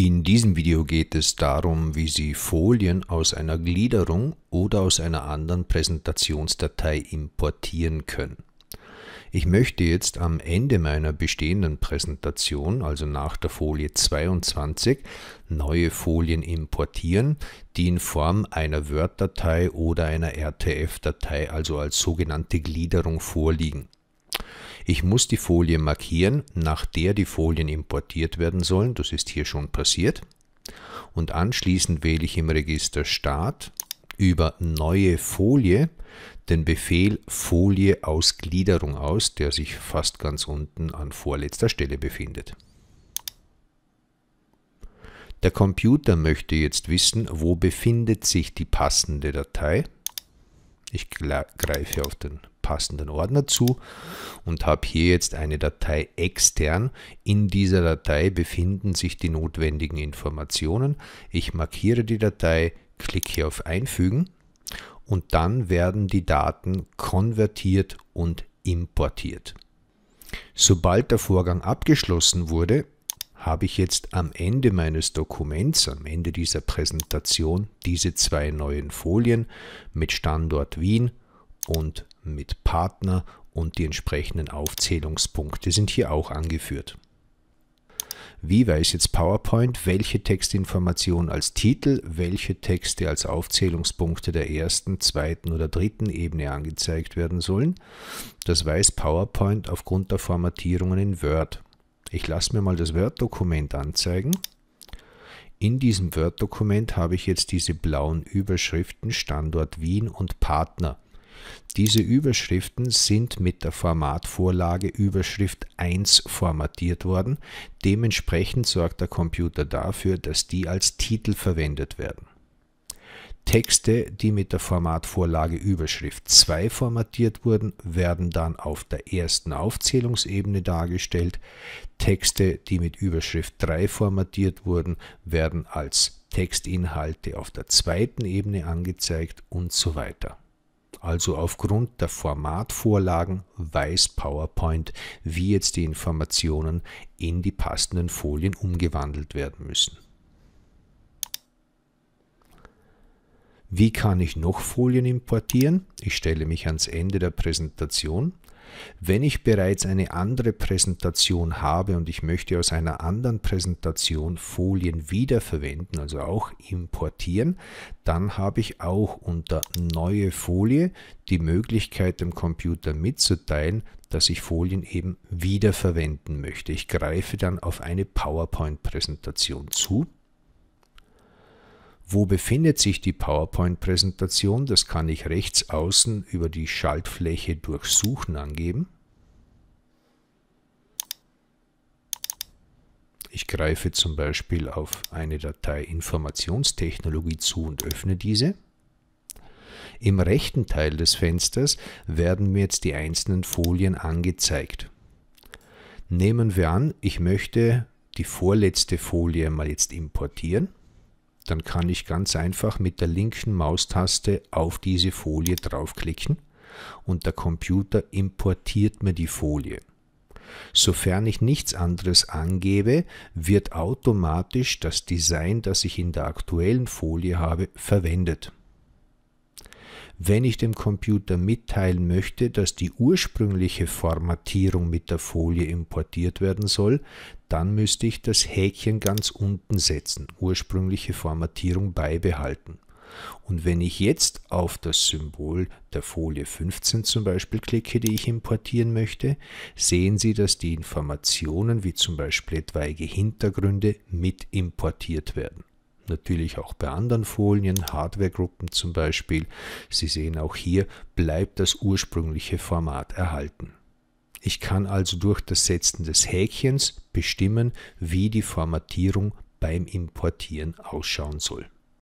In diesem Video geht es darum, wie Sie Folien aus einer Gliederung oder aus einer anderen Präsentationsdatei importieren können. Ich möchte jetzt am Ende meiner bestehenden Präsentation, also nach der Folie 22, neue Folien importieren, die in Form einer Word-Datei oder einer RTF-Datei, also als sogenannte Gliederung vorliegen. Ich muss die Folie markieren, nach der die Folien importiert werden sollen. Das ist hier schon passiert. Und anschließend wähle ich im Register Start über Neue Folie den Befehl Folie aus aus, der sich fast ganz unten an vorletzter Stelle befindet. Der Computer möchte jetzt wissen, wo befindet sich die passende Datei. Ich greife auf den passenden Ordner zu und habe hier jetzt eine Datei extern. In dieser Datei befinden sich die notwendigen Informationen. Ich markiere die Datei, klicke hier auf Einfügen und dann werden die Daten konvertiert und importiert. Sobald der Vorgang abgeschlossen wurde, habe ich jetzt am Ende meines Dokuments, am Ende dieser Präsentation, diese zwei neuen Folien mit Standort Wien und mit Partner und die entsprechenden Aufzählungspunkte sind hier auch angeführt. Wie weiß jetzt PowerPoint, welche Textinformationen als Titel, welche Texte als Aufzählungspunkte der ersten, zweiten oder dritten Ebene angezeigt werden sollen? Das weiß PowerPoint aufgrund der Formatierungen in Word. Ich lasse mir mal das Word-Dokument anzeigen. In diesem Word-Dokument habe ich jetzt diese blauen Überschriften Standort Wien und Partner. Diese Überschriften sind mit der Formatvorlage Überschrift 1 formatiert worden. Dementsprechend sorgt der Computer dafür, dass die als Titel verwendet werden. Texte, die mit der Formatvorlage Überschrift 2 formatiert wurden, werden dann auf der ersten Aufzählungsebene dargestellt. Texte, die mit Überschrift 3 formatiert wurden, werden als Textinhalte auf der zweiten Ebene angezeigt und so weiter. Also aufgrund der Formatvorlagen weiß PowerPoint, wie jetzt die Informationen in die passenden Folien umgewandelt werden müssen. Wie kann ich noch Folien importieren? Ich stelle mich ans Ende der Präsentation wenn ich bereits eine andere Präsentation habe und ich möchte aus einer anderen Präsentation Folien wiederverwenden, also auch importieren, dann habe ich auch unter Neue Folie die Möglichkeit, dem Computer mitzuteilen, dass ich Folien eben wiederverwenden möchte. Ich greife dann auf eine PowerPoint-Präsentation zu wo befindet sich die PowerPoint-Präsentation? Das kann ich rechts außen über die Schaltfläche Durchsuchen angeben. Ich greife zum Beispiel auf eine Datei Informationstechnologie zu und öffne diese. Im rechten Teil des Fensters werden mir jetzt die einzelnen Folien angezeigt. Nehmen wir an, ich möchte die vorletzte Folie mal jetzt importieren dann kann ich ganz einfach mit der linken Maustaste auf diese Folie draufklicken und der Computer importiert mir die Folie. Sofern ich nichts anderes angebe, wird automatisch das Design, das ich in der aktuellen Folie habe, verwendet wenn ich dem Computer mitteilen möchte, dass die ursprüngliche Formatierung mit der Folie importiert werden soll, dann müsste ich das Häkchen ganz unten setzen, ursprüngliche Formatierung beibehalten. Und wenn ich jetzt auf das Symbol der Folie 15 zum Beispiel klicke, die ich importieren möchte, sehen Sie, dass die Informationen wie zum Beispiel etwaige Hintergründe mit importiert werden natürlich auch bei anderen Folien, Hardwaregruppen zum Beispiel. Sie sehen auch hier, bleibt das ursprüngliche Format erhalten. Ich kann also durch das Setzen des Häkchens bestimmen, wie die Formatierung beim Importieren ausschauen soll.